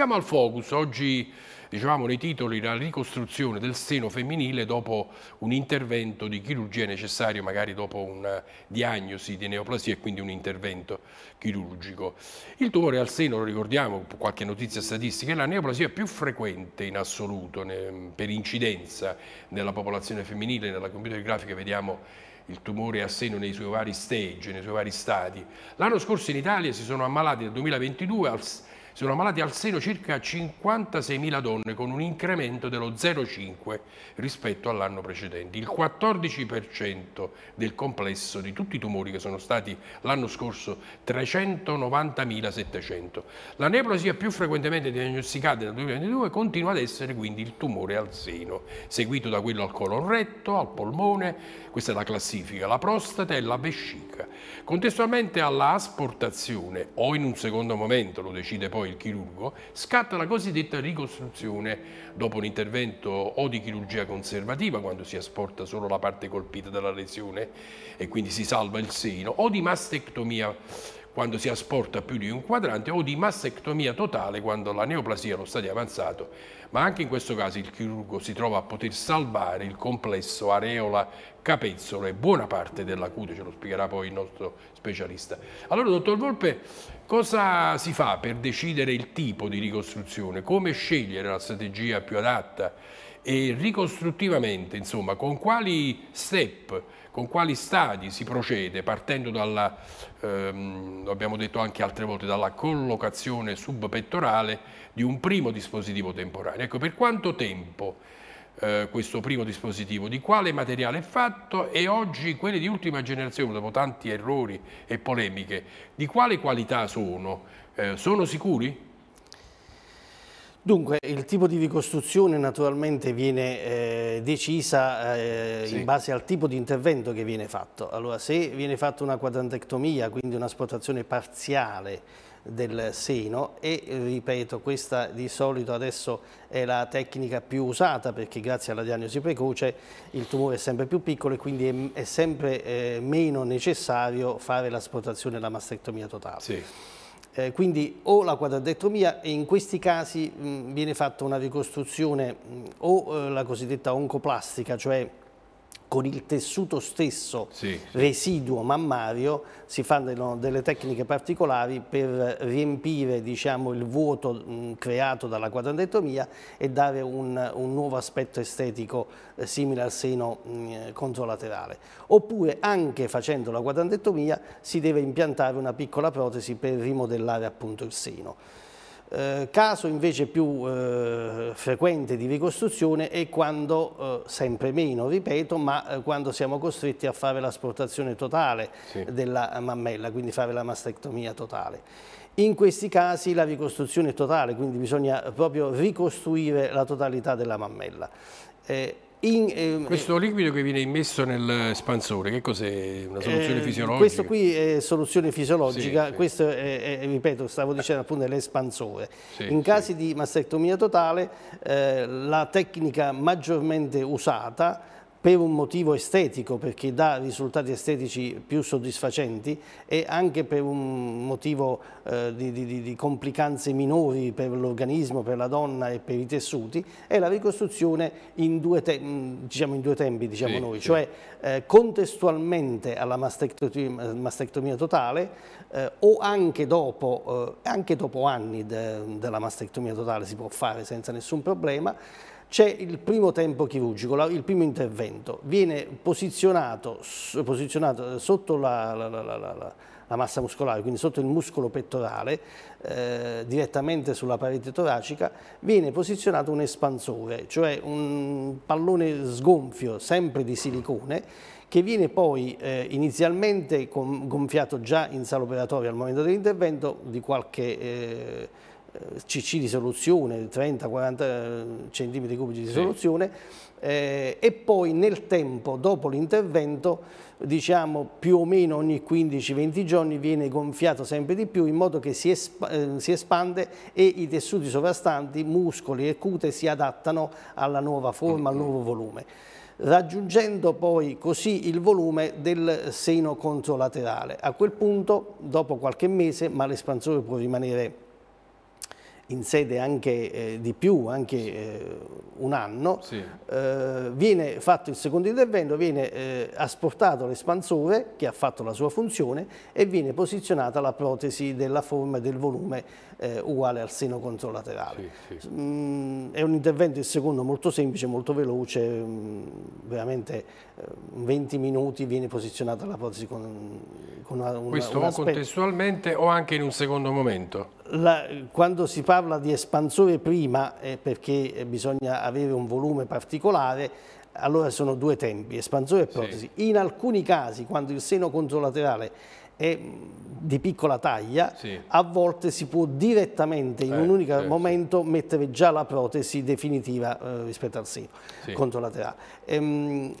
Siamo al focus, oggi dicevamo nei titoli la ricostruzione del seno femminile dopo un intervento di chirurgia necessario, magari dopo una diagnosi di neoplasia e quindi un intervento chirurgico. Il tumore al seno, lo ricordiamo, qualche notizia statistica, è la neoplasia più frequente in assoluto per incidenza nella popolazione femminile, nella computer grafica vediamo il tumore a seno nei suoi vari stage, nei suoi vari stati. L'anno scorso in Italia si sono ammalati nel 2022 al sono malate al seno circa 56.000 donne con un incremento dello 0,5 rispetto all'anno precedente. Il 14% del complesso di tutti i tumori che sono stati l'anno scorso 390.700. La neoplasia più frequentemente diagnosticata nel 2022 continua ad essere quindi il tumore al seno, seguito da quello al colon retto, al polmone, questa è la classifica, la prostata e la vescica. Contestualmente alla asportazione o in un secondo momento, lo decide poi poi il chirurgo, scatta la cosiddetta ricostruzione dopo un intervento o di chirurgia conservativa, quando si asporta solo la parte colpita dalla lesione e quindi si salva il seno, o di mastectomia quando si asporta più di un quadrante o di massectomia totale quando la neoplasia è allo stadio avanzato, ma anche in questo caso il chirurgo si trova a poter salvare il complesso areola capezzolo e buona parte della cute, ce lo spiegherà poi il nostro specialista. Allora, dottor Volpe, cosa si fa per decidere il tipo di ricostruzione? Come scegliere la strategia più adatta? E ricostruttivamente, insomma, con quali step con quali stadi si procede partendo dalla, ehm, lo abbiamo detto anche altre volte, dalla collocazione subpettorale di un primo dispositivo temporaneo. Ecco, per quanto tempo eh, questo primo dispositivo, di quale materiale è fatto e oggi quelli di ultima generazione, dopo tanti errori e polemiche, di quale qualità sono? Eh, sono sicuri? Dunque, il tipo di ricostruzione naturalmente viene eh, decisa eh, sì. in base al tipo di intervento che viene fatto. Allora, se viene fatta una quadrantectomia, quindi un'asportazione parziale del seno e eh, ripeto questa di solito adesso è la tecnica più usata perché grazie alla diagnosi precoce il tumore è sempre più piccolo e quindi è, è sempre eh, meno necessario fare l'asportazione e la mastectomia totale. Sì. Eh, quindi o la quadradettomia e in questi casi mh, viene fatta una ricostruzione mh, o eh, la cosiddetta oncoplastica, cioè con il tessuto stesso sì, sì. residuo mammario si fanno delle tecniche particolari per riempire diciamo, il vuoto mh, creato dalla quadrantectomia e dare un, un, nuovo aspetto estetico eh, simile al seno mh, controlaterale. Oppure anche facendo la quadrantectomia si deve impiantare una piccola protesi per rimodellare appunto il seno. Eh, caso invece più eh, frequente di ricostruzione è quando, eh, sempre meno ripeto, ma eh, quando siamo costretti a fare l'asportazione totale sì. della mammella, quindi fare la mastectomia totale. In questi casi la ricostruzione è totale, quindi bisogna proprio ricostruire la totalità della mammella. Eh, in, eh, questo eh, liquido che viene immesso nell'espansore, che cos'è? Una soluzione eh, fisiologica? Questo qui è soluzione fisiologica, sì, questo sì. È, è, ripeto, stavo dicendo appunto l'espansore. Sì, In casi di mastectomia totale eh, la tecnica maggiormente usata per un motivo estetico, perché dà risultati estetici più soddisfacenti e anche per un motivo eh, di, di, di, complicanze minori per l'organismo, per la donna e per i tessuti, è la ricostruzione in due, te mm, diciamo in due tempi, diciamo sì, noi, sì. cioè eh, contestualmente alla mastectomia, mastectomia totale eh, o anche dopo, eh, anche dopo anni de della mastectomia totale si può fare senza nessun problema, c'è il primo tempo chirurgico, il primo intervento, viene posizionato, posizionato eh, sotto la, la, la, la, massa muscolare, quindi sotto il muscolo pettorale, eh, direttamente sulla parete toracica, viene posizionato un espansore, cioè un pallone sgonfio, sempre di silicone, che viene poi eh, inizialmente gonfiato già in sala operatoria al momento dell'intervento di qualche... Eh, cc di soluzione, 30-40 cm cubici di sì. soluzione eh, e poi nel tempo dopo l'intervento diciamo più o meno ogni 15-20 giorni viene gonfiato sempre di più in modo che si, esp eh, si, espande e i tessuti sovrastanti, muscoli e cute si adattano alla nuova forma, mm -hmm. al nuovo volume raggiungendo poi così il volume del seno controlaterale A quel punto, dopo qualche mese, ma l'espansore può rimanere in sede anche eh, di più, anche eh, un anno, sì. eh, viene fatto il secondo intervento, viene eh, asportato l'espansore che ha fatto la sua funzione e viene posizionata la protesi della forma e del volume eh, uguale al seno controlaterale. Sì, sì. Mm, è un intervento, il secondo, molto semplice, molto veloce, mm, veramente eh, in 20 minuti viene posizionata la protesi con, una, una, Questo una o contestualmente o anche in un secondo momento? La, quando si parla di espansore prima, eh, perché bisogna avere un volume particolare, allora sono due tempi, espansore e protesi. Sì. In alcuni casi, quando il seno controlaterale è mm, di piccola taglia, sì. a volte si può direttamente in eh, un unico certo. momento mettere già la protesi definitiva eh, rispetto al seno sì. controlaterale. Ehm,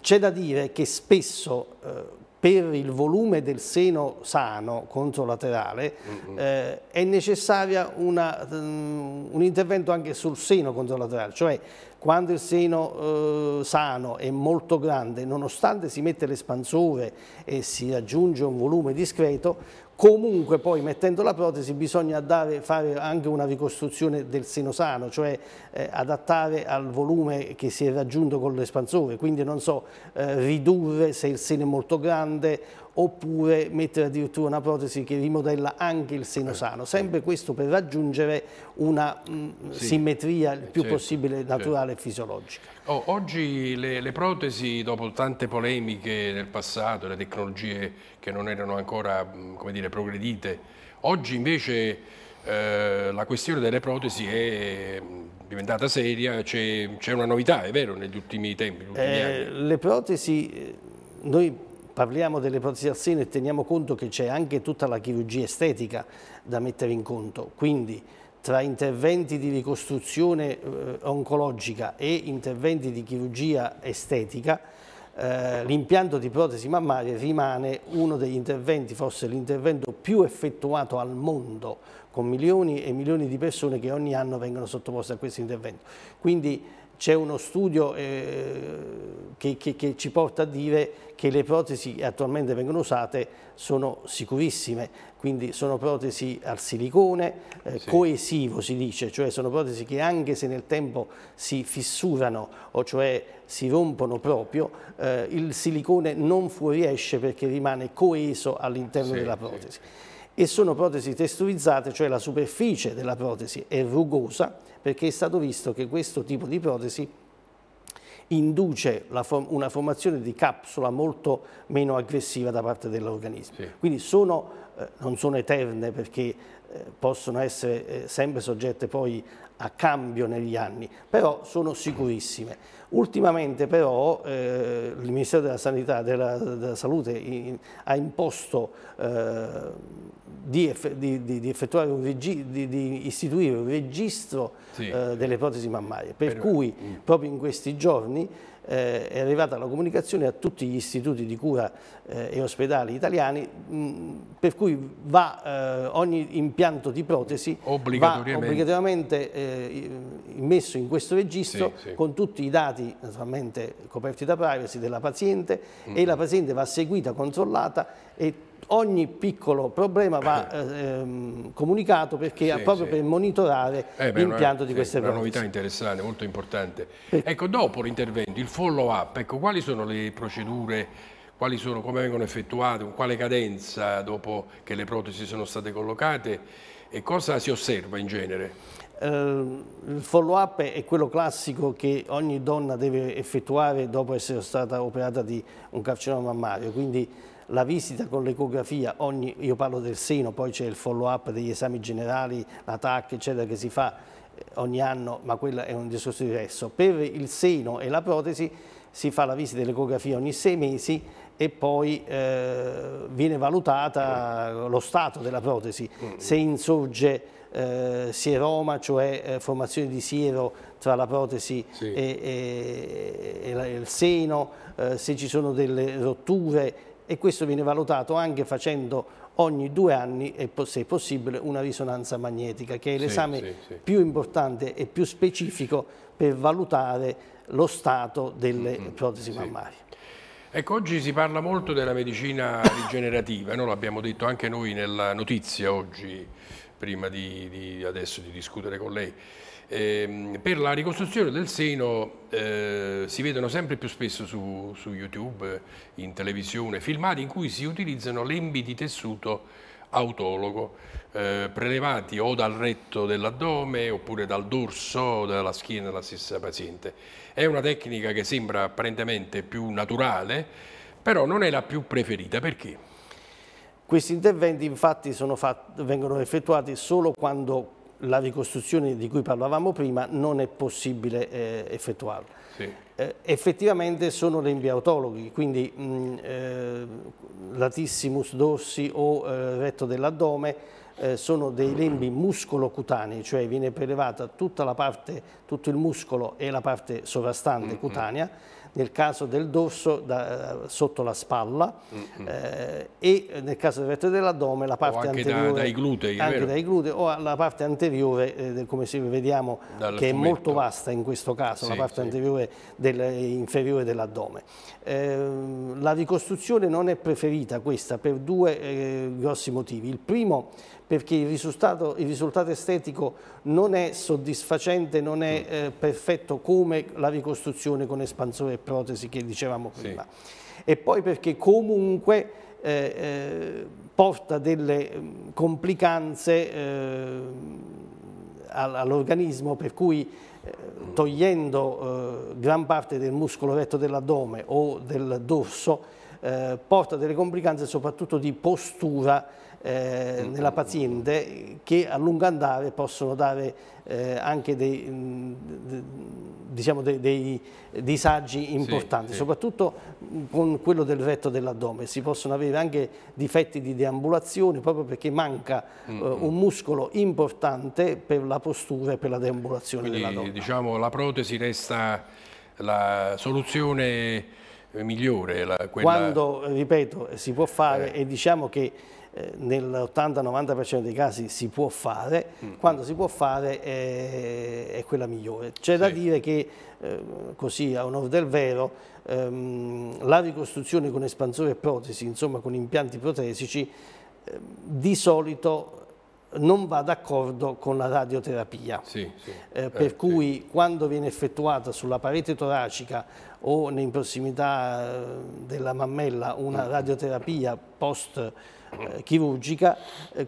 C'è da dire che spesso eh, per il volume del seno sano controlaterale eh, è necessaria una, mm, un intervento anche sul seno controlaterale, cioè quando il seno eh, sano è molto grande, nonostante si mette l'espansore e si raggiunge un volume discreto, Comunque poi mettendo la protesi bisogna dare, fare anche una ricostruzione del seno sano, cioè eh, adattare al volume che si è raggiunto con l'espansore, quindi non so, eh, ridurre se il seno è molto grande oppure mettere addirittura una protesi che rimodella anche il seno eh, sano. Sempre questo per raggiungere una mh, mm, sì. simmetria il più certo, possibile naturale certo. e fisiologica. Oh, oggi le, le, protesi, dopo tante polemiche nel passato, le tecnologie che non erano ancora mm, dire, progredite, oggi invece eh, la questione delle protesi è mm, diventata seria, c'è una novità, è vero, negli ultimi tempi? Negli ultimi eh, le protesi, eh, noi parliamo delle protesi al seno e teniamo conto che c'è anche tutta la chirurgia estetica da mettere in conto, quindi tra interventi di ricostruzione eh, oncologica e interventi di chirurgia estetica, eh, l'impianto di protesi mammaria rimane uno degli interventi, forse l'intervento più effettuato al mondo, con milioni e milioni di persone che ogni anno vengono sottoposte a questo intervento. Quindi c'è uno studio eh, che, che, che, ci porta a dire che le protesi che attualmente vengono usate sono sicurissime, quindi sono protesi al silicone, eh, sì. coesivo si dice, cioè sono protesi che anche se nel tempo si fissurano o cioè si rompono proprio, eh, il silicone non fuoriesce perché rimane coeso all'interno sì, della protesi. Sì e sono protesi testurizzate, cioè la superficie della protesi è rugosa perché è stato visto che questo tipo di protesi induce for una formazione di capsula molto meno aggressiva da parte dell'organismo. Sì. Quindi sono, eh, non sono eterne perché eh, possono essere eh, sempre soggette poi a cambio negli anni, però sono sicurissime. Ultimamente però eh, il Ministero della Sanità, della, della Salute in, ha imposto eh, di, eff, di, di, un regi, di, istituire un registro sì. eh, delle protesi mammarie, per, per cui me. Mm. proprio in questi giorni eh, è arrivata la comunicazione a tutti gli istituti di cura eh, e ospedali italiani, mh, mm, per cui va, eh, ogni impianto di protesi obbligatoriamente. va obbligatoriamente eh, messo in questo registro sì, sì. con tutti i dati naturalmente coperti da privacy della paziente mm -hmm. e la paziente va seguita, controllata e ogni piccolo problema va eh. ehm, comunicato perché sì, proprio sì. per monitorare eh l'impianto di sì, queste prove. È una novità interessante, molto importante. Eh. Ecco, dopo l'intervento, il follow up, ecco, quali sono le procedure, sono, come vengono effettuate, con quale cadenza dopo che le protesi sono state collocate e cosa si osserva in genere? Ehm, il follow up è quello classico che ogni donna deve effettuare dopo essere stata operata di un carcinoma mammario, quindi la visita con l'ecografia, io parlo del seno, poi c'è il follow up degli esami generali, la TAC eccetera che si fa eh, ogni anno, ma quello è un discorso diverso. Per il seno e la protesi si fa la visita dell'ecografia ogni sei mesi e poi eh, viene valutata lo stato della protesi, se insorge eh, sieroma, cioè eh, formazione di siero tra la protesi sì. e, e, e, il seno, eh, se ci sono delle rotture e questo viene valutato anche facendo ogni due anni e se possibile una risonanza magnetica che è l'esame sì, sì, sì. più importante e più specifico per valutare lo stato delle mm -hmm, protesi mammarie. Ecco, oggi si parla molto della medicina rigenerativa, no? l'abbiamo detto anche noi nella notizia oggi, prima di, di adesso di discutere con lei. Ehm, per la ricostruzione del seno eh, si vedono sempre più spesso su, su, YouTube, in televisione, filmati in cui si utilizzano lembi di tessuto autologo eh, prelevati o dal retto dell'addome oppure dal dorso dalla schiena della stessa paziente. È una tecnica che sembra apparentemente più naturale, però non è la più preferita. Perché? Questi interventi infatti fatti, vengono effettuati solo quando la ricostruzione di cui parlavamo prima non è possibile eh, effettuarla. Sì. Eh, effettivamente sono degli autologhi, quindi mh, eh, latissimus dorsi o eh, retto dell'addome eh, sono dei lembi muscolo-cutanei, cioè viene prelevata tutta la parte, tutto il muscolo e la parte sovrastante cutanea, mm -hmm nel caso del dorso da, sotto la spalla mm -hmm. eh, e nel caso del retto dell'addome la parte anche anteriore da, dai glutei, anche dai glutei o la parte anteriore eh, come vediamo Dal che è molto vasta in questo caso sì, la parte sì. anteriore del, eh, inferiore dell'addome eh, la ricostruzione non è preferita questa per due eh, grossi motivi il primo perché il risultato, il risultato, estetico non è soddisfacente, non è mm. eh, perfetto come la ricostruzione con espansore protesi che dicevamo prima. Sì. E poi perché comunque eh, eh porta delle mm, complicanze eh, all'organismo per cui eh, togliendo eh, gran parte del muscolo retto dell'addome o del dorso eh, porta delle complicanze soprattutto di postura eh, nella paziente che a lungo andare possono dare eh, anche dei, mh, mm, diciamo dei, dei, disagi importanti, sì, sì. soprattutto mm, con quello del retto dell'addome. Si possono avere anche difetti di deambulazione proprio perché manca mm -hmm. eh, mm. un muscolo importante per la postura e per la deambulazione Quindi, Diciamo la protesi resta la soluzione eh, migliore. La, quella... Quando, ripeto, si può fare eh. e diciamo che eh, nell'80-90% dei casi si può fare, mm. quando si può fare è, è quella migliore. C'è sì. da dire che, eh, così a onore del vero, ehm, la ricostruzione con espansore e protesi, insomma con impianti protesici, eh, di solito non va d'accordo con la radioterapia. Sì, sì. Eh, eh per eh, cui sì. quando viene effettuata sulla parete toracica o in prossimità eh, della mammella una mm. radioterapia post eh, chirurgica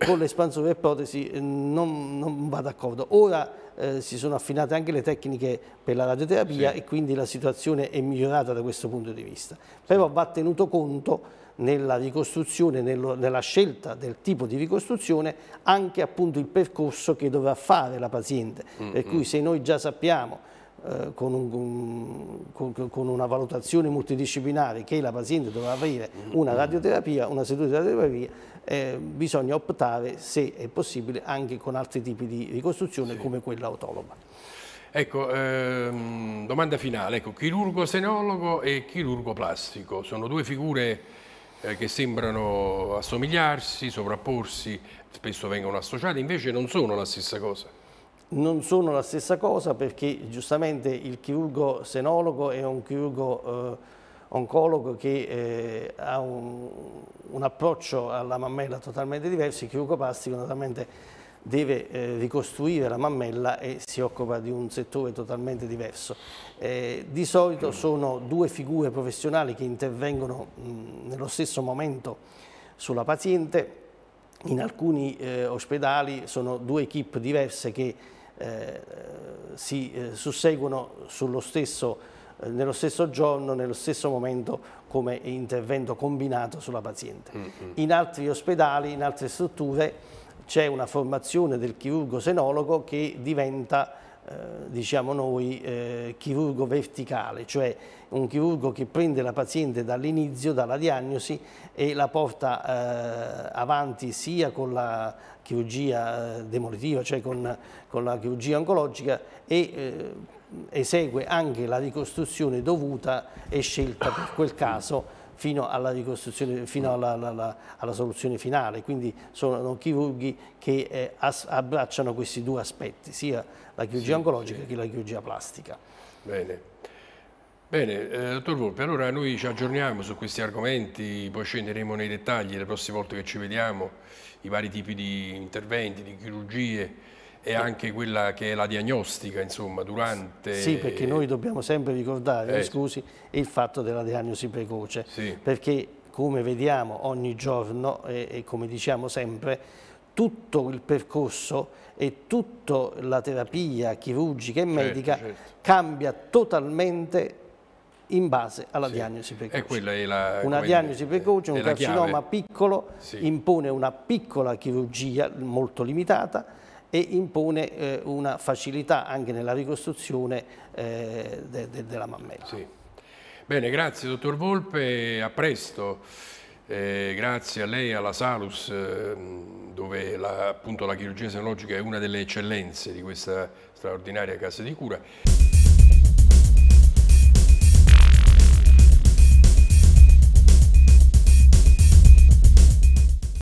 con l'espansore e protesi non, non va d'accordo. Ora eh, si sono affinate anche le tecniche per la radioterapia sì. e quindi la situazione è migliorata da questo punto di vista. Però va tenuto conto nella ricostruzione, nella scelta del tipo di ricostruzione, anche appunto il percorso che dovrà fare la paziente. Mm -hmm. Per cui mm. se noi già sappiamo eh, con, un, con, con, una valutazione multidisciplinare che la paziente dovrà avere mm, una mm. radioterapia, una seduta di radioterapia, eh, bisogna optare, se è possibile, anche con altri tipi di ricostruzione sì. come quella autonoma. Ecco, ehm, domanda finale, ecco, chirurgo senologo e chirurgo plastico sono due figure eh, che sembrano assomigliarsi, sovrapporsi, spesso vengono associate, invece non sono la stessa cosa. Non sono la stessa cosa perché giustamente il chirurgo senologo è un chirurgo eh, oncologo che eh, ha un, un, approccio alla mammella totalmente diverso, il chirurgo plastico naturalmente deve eh, ricostruire la mammella e si occupa di un settore totalmente diverso. Eh, di solito sono due figure professionali che intervengono mh, nello stesso momento sulla paziente, in alcuni eh, ospedali sono due equip diverse che eh, si eh, susseguono stesso, eh, nello stesso giorno, nello stesso momento come intervento combinato sulla paziente. Mm, mm. In altri ospedali, in altre strutture c'è una formazione del chirurgo senologo che diventa eh, diciamo noi, eh, chirurgo verticale, cioè un chirurgo che prende la paziente dall'inizio, dalla diagnosi e la porta eh, avanti sia con la chirurgia eh, demolitiva, cioè con, con la chirurgia oncologica e eh, esegue anche la ricostruzione dovuta e scelta per quel caso fino alla, ricostruzione, fino mm. alla, alla, alla soluzione finale, quindi sono chirurghi che eh, as, abbracciano questi due aspetti, sia la chirurgia sì, oncologica sì. che la chirurgia plastica. Bene. Bene, eh, dottor Volpe, allora noi ci aggiorniamo su questi argomenti, poi scenderemo nei dettagli le prossime volte che ci vediamo, i vari tipi di interventi, di chirurgie, e anche quella che è la diagnostica, insomma, durante... Sì, perché noi dobbiamo sempre ricordare, eh. scusi, il fatto della diagnosi precoce, sì. perché come vediamo ogni giorno e, e come diciamo sempre, tutto il percorso e tutta la terapia chirurgica e certo, medica certo, cambia totalmente in base alla sì. diagnosi precoce. È la, una diagnosi precoce, è un carcinoma piccolo sì. impone una piccola chirurgia molto limitata e impone eh, una facilità anche nella ricostruzione eh, de, de, della mammella. Sì. Bene, grazie dottor Volpe, a presto. Eh, grazie a lei, e alla Salus, eh, dove la, appunto la chirurgia senologica è una delle eccellenze di questa straordinaria casa di cura.